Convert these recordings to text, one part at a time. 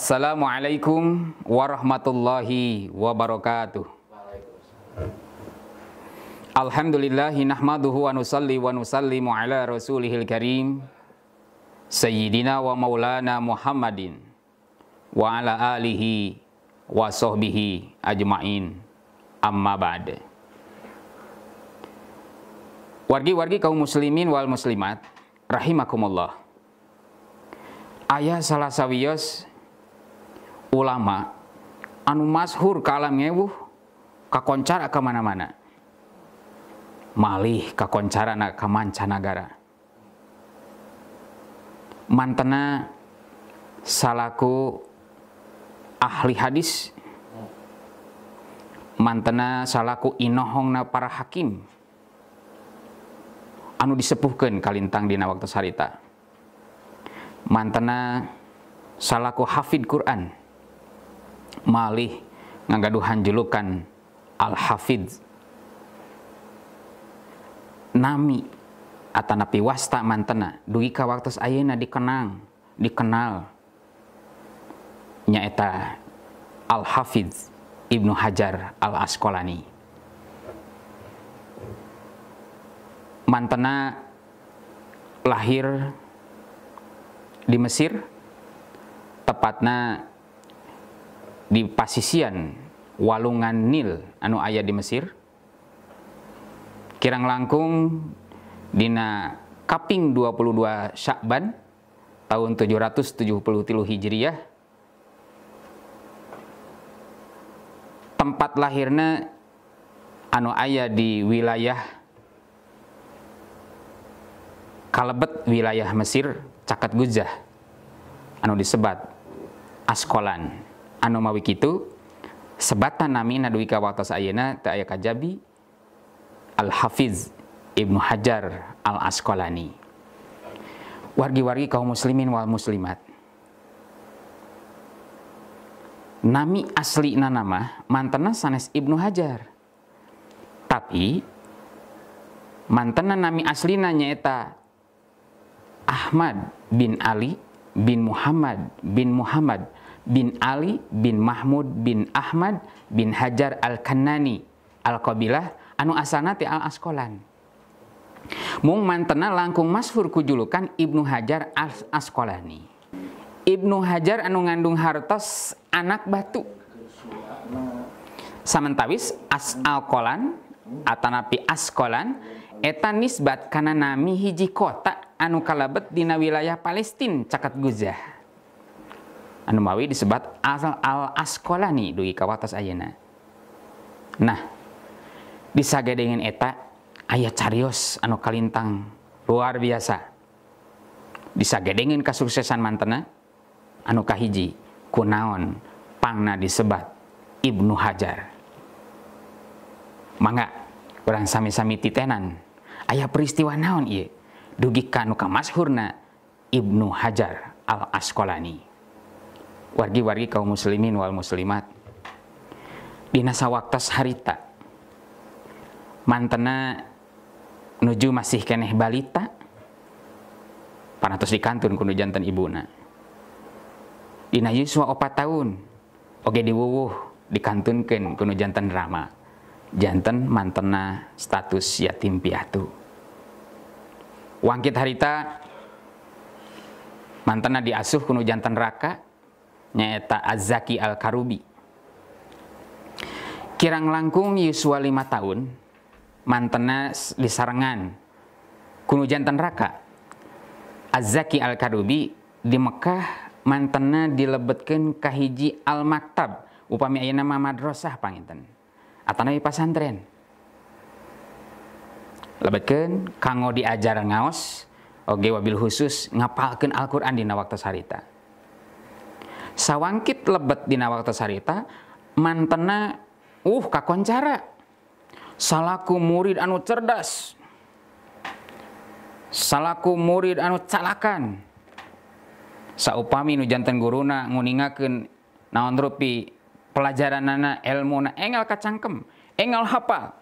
Assalamualaikum warahmatullahi wabarakatuh. Alhamdulillah nahmaduhu wa nusalli wa nusallimu ala rasulihil karim Sayyidina wa maulana Muhammadin wa ala alihi wa sahbihi ajma'in amma ba'd Wargi-wargi kaum muslimin wal muslimat rahimakumullah Ayah salah sawiyos ulama anu mashur kalam ngewuh kakoncara kemana-mana malih kakoncara na ke mancanagara mantena salaku ahli hadis mantena salaku inohong na para hakim anu disepuhkan kalintang dina waktu sarita mantena salaku hafid Quran malih ngagaduhan julukan al hafid nami atanapi wasta mantena dugi ka waktu ayeuna dikenang dikenal nyaeta al hafid Ibnu Hajar Al-Asqalani mantena lahir di Mesir tepatnya di pasisian walungan Nil anu ayah di Mesir kirang langkung dina kaping 22 Syakban tahun 773 Hijriyah, tempat lahirnya anu ayah di wilayah kalebet wilayah Mesir Cakat Guzah anu disebat Askolan anomawi kitu sebatan nami naduika watos ayena tak aya kajabi Al Hafiz Ibnu Hajar Al Asqalani wargi-wargi kaum muslimin wal muslimat nami asli nama mantena sanes Ibnu Hajar tapi mantena nami asli nyaeta Ahmad bin Ali bin Muhammad bin Muhammad bin Ali bin Mahmud bin Ahmad bin Hajar al Kanani al-Qabilah anu asalna ti al-Asqalan. Mung mantena langkung Masfur kujulukan Ibnu Hajar al-Asqalani. Ibnu Hajar anu ngandung hartos anak batu. Samantawis as alkolan atanapi askolan eta nisbat kana nami hiji kota anu kalabet dina wilayah Palestina cakat Guzah. Nawawi disebat al askolani dugi kawatas watos Nah, nah dengan eta ayat carios anu kalintang luar biasa dengan kesuksesan mantena anu kahiji kunaon pangna disebat Ibnu Hajar mangga kurang sami-sami titenan ayat peristiwa naon iya dugi kanu kamashurna Ibnu Hajar al Asqalani wargi-wargi kaum muslimin wal muslimat dina sawaktos harita mantena nuju masih keneh balita di kantun kunu jantan ibuna dina yuswa opat tahun oge diwuwuh dikantunkan kunu jantan rama jantan mantena status yatim piatu wangkit harita mantena diasuh kunu jantan raka nyaeta Az-Zaki Al-Karubi. Kirang langkung yuswa lima tahun, mantena di Sarengan, kunu jantan raka. az Al-Karubi di Mekah mantena dilebetkan kahiji Al-Maktab, upami ayah nama madrasah panginten. Atanawi pasantren. Lebetkan, kanggo diajar ngaos, oge wabil khusus ngapalkan Al-Quran dina waktu sarita sawangkit lebet dina sarita mantena uh kakoncara salaku murid anu cerdas salaku murid anu calakan saupami nu jantan guruna nguningakeun naon rupi pelajaranana ilmu na engal kacangkem engal hafal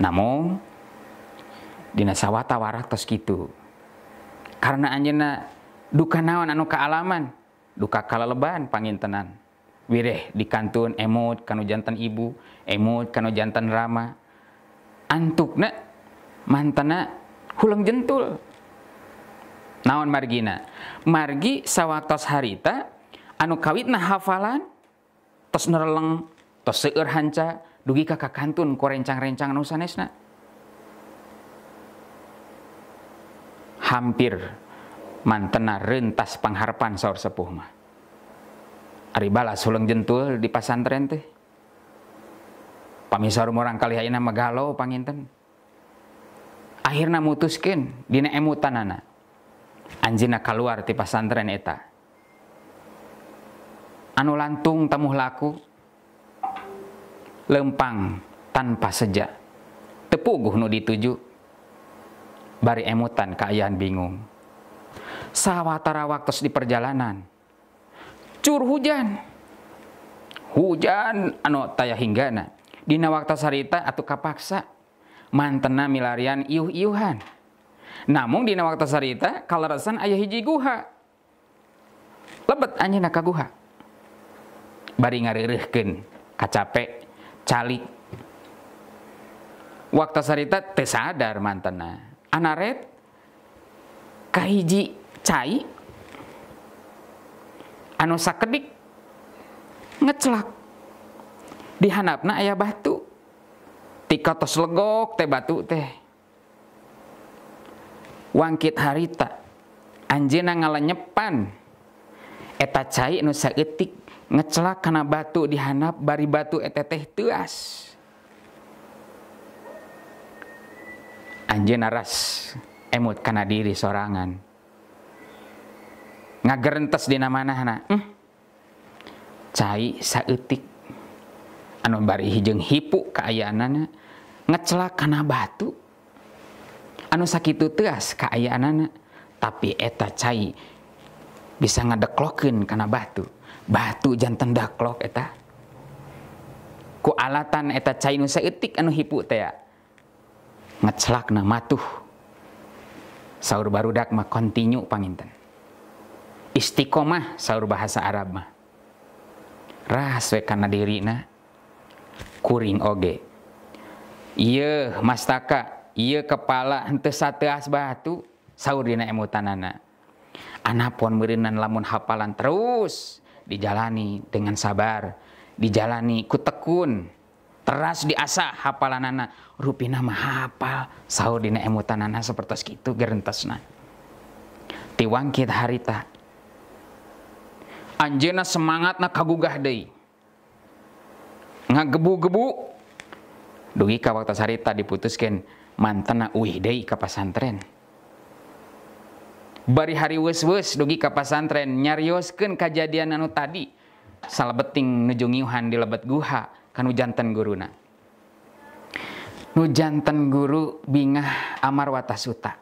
namun dina sawata warak tos kitu karena anjeunna duka naon anu kealaman duka kalaleban pangintenan wireh kantun emut kanu jantan ibu emut kanu jantan rama antuk antukna mantana hulang jentul naon margina margi sawaktos harita anu kawit kawitna hafalan tos nereleng tos seueur hanca dugi ka kantun ku rencang-rencang anu sanesna hampir mantena rentas pengharapan saur sepuh mah ari balas ulang jentul di pasantren teh pamisar murang kali ayeuna megalo panginten akhirna mutuskeun dina emutanana anjina keluar ti pasantren eta anu lantung tamuh laku lempang tanpa sejak tepuguh nu dituju bari emutan keayaan bingung Sawatara waktu di perjalanan. Cur hujan. Hujan anu hingga hinggana. Dina waktu sarita atau kapaksa. Mantena milarian iuh-iuhan. Namun dina waktu sarita kalaresan ayah hiji guha. Lebet anjina ka guha. Bari ngarireuhkeun kacape calik. Waktu sarita teu sadar mantena. Anaret kahiji cai anu sakedik ngecelak di handapna ayah batu tika tos legok teh batu teh wangkit harita anjena ngalanyepan eta cai anu saeutik ngecelak kana batu di bari batu eta teh teuas anjeun emut kana diri sorangan ngagerentes dina mana hmm. cai saetik anu bari hijeng hipu keayanan, ngecelak karena batu anu itu teas keayanan, tapi eta cai bisa ngedeklokin karena batu batu jantan daklok eta ku alatan eta cai nu saetik anu hipu teh ya. ngecelakna matuh saur dak mah kontinu panginten istiqomah sahur bahasa Arab mah ras karena diri na kuring oge iya mastaka iya kepala henteu sateas batu sahur dina emutanana anapun meurinan lamun hafalan terus dijalani dengan sabar dijalani ku tekun teras diasah hafalanana rupina mah hafal sahur dina emutanana seperti itu gerentesna tiwangkit harita Anjena nak kagugah deh, Ngagebu-gebu dugi ka sarita diputuskan mantena uih deh ke pasantren. Bari hari weus-weus dugi ka pasantren nyarioskeun kejadian anu tadi salah nuju ngiuhan di lebet guha kanu janten guruna. Nu jantan guru bingah amar watasuta.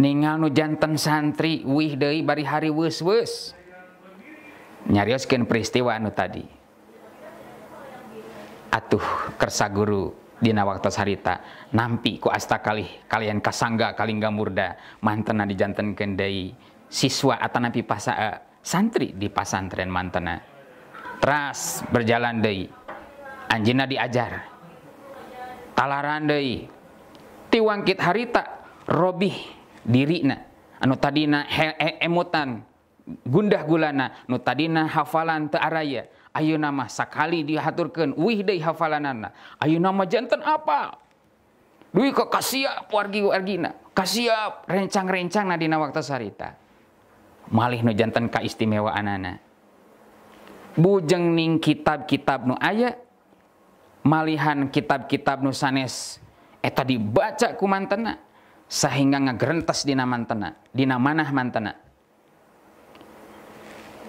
Ningal nu jantan santri wih deh bari hari weus-weus nyarioskin peristiwa anu tadi atuh kersa guru dina waktu harita nampi ku asta kali kalian kasangga kalingga murda mantena dijantenkeun deui siswa atanapi pasa eh, santri di pasantren mantena teras berjalan dei anjina diajar talaran deui tiwangkit harita robih dirina anu tadina he, he, emotan gundah gulana nu tadina hafalan teu araya nama mah sakali dihaturkeun wih deui hafalanana ayo nama janten apa duit kok kasiap wargi wargina kasiap rencang-rencang na waktu sarita malih nu jantan istimewa anana bujeng ning kitab-kitab nu aya malihan kitab-kitab nu sanes eta dibaca ku mantena sehingga ngagerentes dina mantena dina manah mantena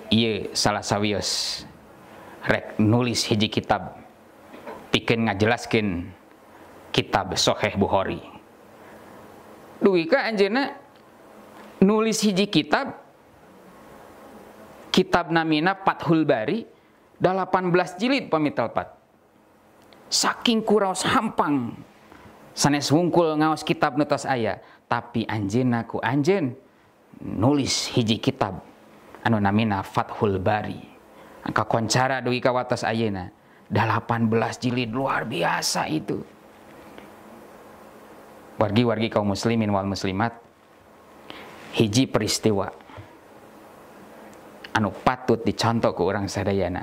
Iya salah sawios rek nulis hiji kitab pikeun ngajelaskin kitab Soheh Bukhari. Duwi ka nulis hiji kitab kitab namina Fathul Bari 18 jilid pat Saking kuraos hampang sanes wungkul ngaos kitab nutas ayah tapi anjena ku anjen nulis hiji kitab anu namina Fathul Bari. Angka koncara dugi ka watas ayeuna. 18 jilid luar biasa itu. Wargi-wargi kaum muslimin wal muslimat hiji peristiwa anu patut dicontoh ke orang sadayana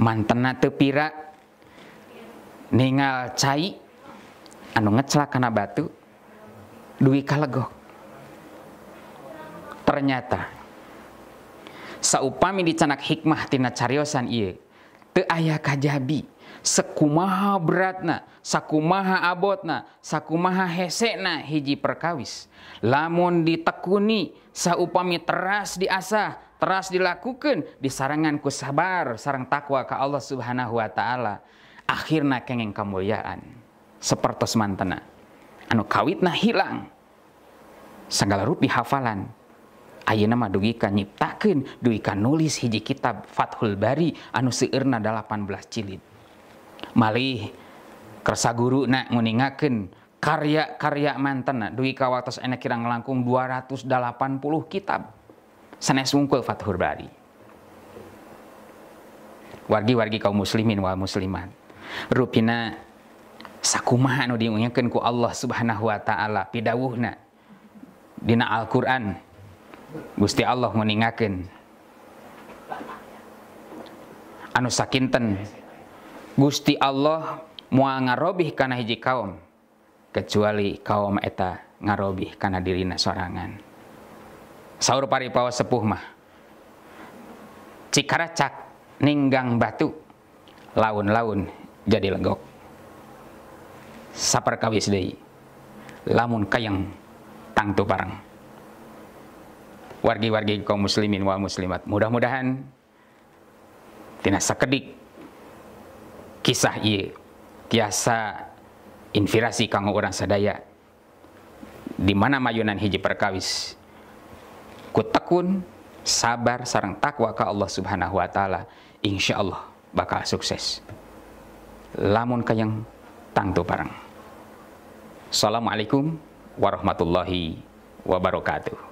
mantena tepira ningal cai anu ngecela kana batu dui kalegoh ternyata saupami dicanak hikmah tina cariosan iya te ayah kajabi sekumaha beratna sakumaha abotna sakumaha hesekna hiji perkawis lamun ditekuni saupami teras diasah teras dilakukan di sarangan ku sabar sarang takwa ke Allah subhanahu wa ta'ala akhirna kengeng kemuliaan seperti semantana, anu kawitna hilang segala rupi hafalan Ayo nama dugi kan nyiptakin, dugi kan nulis hiji kitab Fathul Bari anu seueurna 18 cilid. Malih kersa guru nak nguningakin karya-karya nak dugi ka enak kirang langkung 280 kitab. senesungkul Fathul Bari. Wargi-wargi kaum muslimin wa musliman. Rupina sakumaha anu diunyakin ku Allah Subhanahu wa taala pidawuhna dina Al-Qur'an Gusti Allah meningakan anu sakinten Gusti Allah mua ngarobih karena hiji kaum kecuali kaum eta ngarobih karena dirina sorangan Saur paripawa sepuh mah cikaracak ninggang batu laun-laun jadi legok sapar kawis deui lamun kayang tangtu parang wargi-wargi kaum muslimin wa muslimat. Mudah-mudahan tina sakedik kisah iya tiasa inspirasi kanggo orang sadaya di mana mayunan hiji perkawis ku tekun sabar sarang takwa ka Allah Subhanahu wa taala insyaallah bakal sukses lamun kayang tangtu parang Assalamualaikum warahmatullahi wabarakatuh